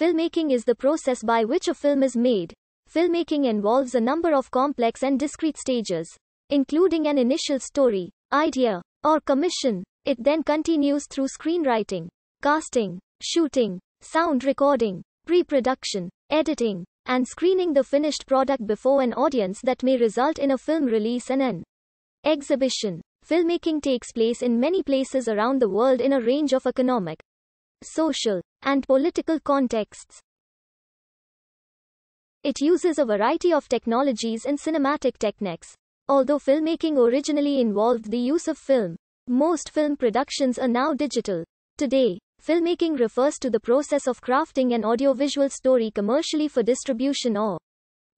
Filmmaking is the process by which a film is made. Filmmaking involves a number of complex and discrete stages, including an initial story, idea, or commission. It then continues through screenwriting, casting, shooting, sound recording, pre production, editing, and screening the finished product before an audience that may result in a film release and an exhibition. Filmmaking takes place in many places around the world in a range of economic, social, and political contexts. It uses a variety of technologies and cinematic techniques. Although filmmaking originally involved the use of film, most film productions are now digital. Today, filmmaking refers to the process of crafting an audiovisual story commercially for distribution or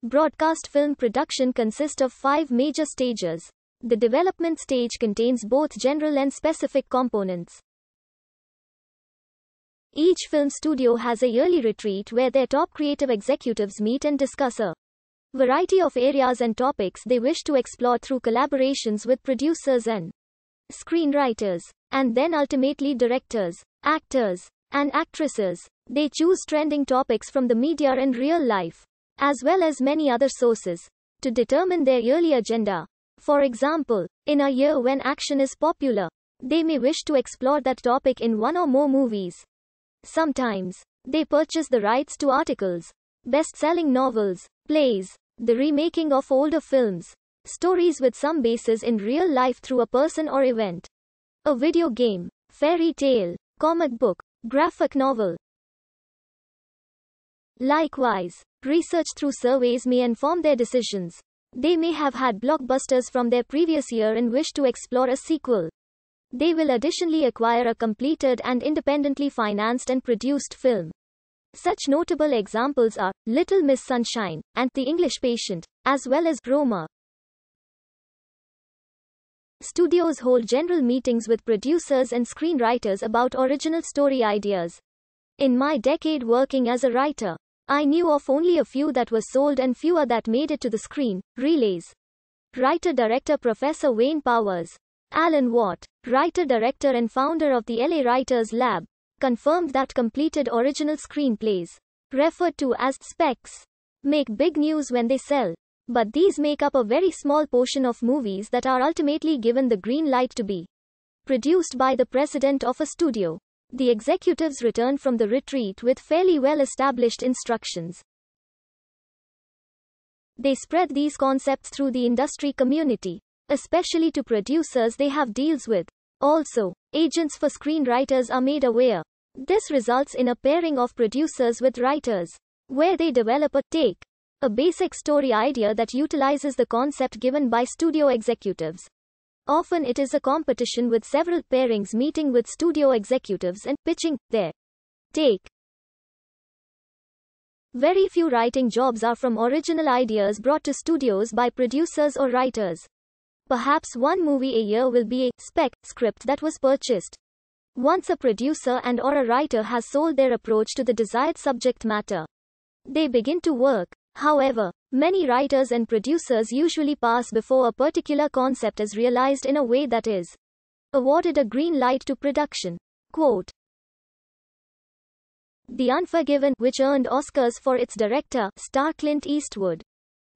broadcast film production consists of five major stages. The development stage contains both general and specific components. Each film studio has a yearly retreat where their top creative executives meet and discuss a variety of areas and topics they wish to explore through collaborations with producers and screenwriters, and then ultimately directors, actors, and actresses. They choose trending topics from the media and real life, as well as many other sources, to determine their yearly agenda. For example, in a year when action is popular, they may wish to explore that topic in one or more movies Sometimes, they purchase the rights to articles, best selling novels, plays, the remaking of older films, stories with some basis in real life through a person or event. A video game, fairy tale, comic book, graphic novel. Likewise, research through surveys may inform their decisions. They may have had blockbusters from their previous year and wish to explore a sequel. They will additionally acquire a completed and independently financed and produced film. Such notable examples are Little Miss Sunshine and The English Patient, as well as Roma. Studios hold general meetings with producers and screenwriters about original story ideas. In my decade working as a writer, I knew of only a few that were sold and fewer that made it to the screen, relays. Writer director Professor Wayne Powers Alan Watt, writer director and founder of the LA Writers Lab, confirmed that completed original screenplays, referred to as specs, make big news when they sell. But these make up a very small portion of movies that are ultimately given the green light to be produced by the president of a studio. The executives return from the retreat with fairly well established instructions. They spread these concepts through the industry community especially to producers they have deals with. Also, agents for screenwriters are made aware. This results in a pairing of producers with writers, where they develop a take, a basic story idea that utilizes the concept given by studio executives. Often it is a competition with several pairings meeting with studio executives and pitching their take. Very few writing jobs are from original ideas brought to studios by producers or writers. Perhaps one movie a year will be a spec script that was purchased. Once a producer and or a writer has sold their approach to the desired subject matter, they begin to work. However, many writers and producers usually pass before a particular concept is realized in a way that is awarded a green light to production. Quote, the Unforgiven, which earned Oscars for its director, star Clint Eastwood,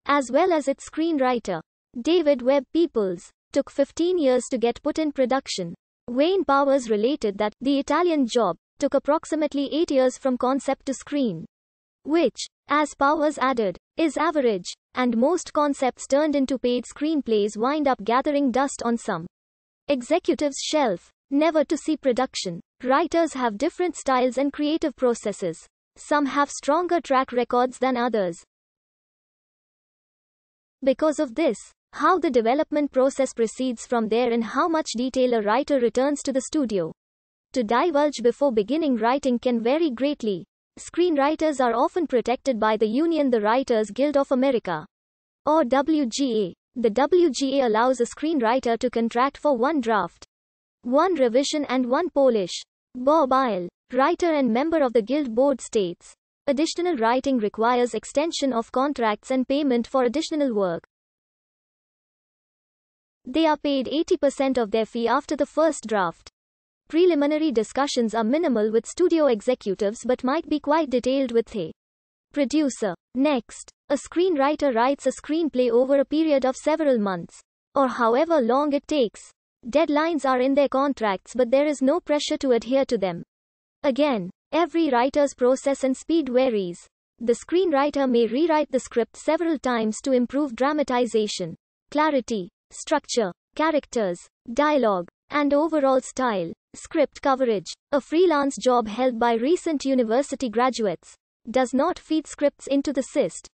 as well as its screenwriter, David Webb Peoples took 15 years to get put in production. Wayne Powers related that The Italian Job took approximately 8 years from concept to screen, which, as Powers added, is average, and most concepts turned into paid screenplays wind up gathering dust on some executive's shelf, never to see production. Writers have different styles and creative processes. Some have stronger track records than others. Because of this, how the development process proceeds from there and how much detail a writer returns to the studio. To divulge before beginning writing can vary greatly. Screenwriters are often protected by the union the Writers Guild of America or WGA. The WGA allows a screenwriter to contract for one draft, one revision and one polish. Bob Isle, writer and member of the Guild Board states, additional writing requires extension of contracts and payment for additional work. They are paid 80% of their fee after the first draft. Preliminary discussions are minimal with studio executives but might be quite detailed with the producer. Next, a screenwriter writes a screenplay over a period of several months, or however long it takes. Deadlines are in their contracts, but there is no pressure to adhere to them. Again, every writer's process and speed varies. The screenwriter may rewrite the script several times to improve dramatization, clarity, structure, characters, dialogue, and overall style. Script coverage. A freelance job held by recent university graduates does not feed scripts into the SIST.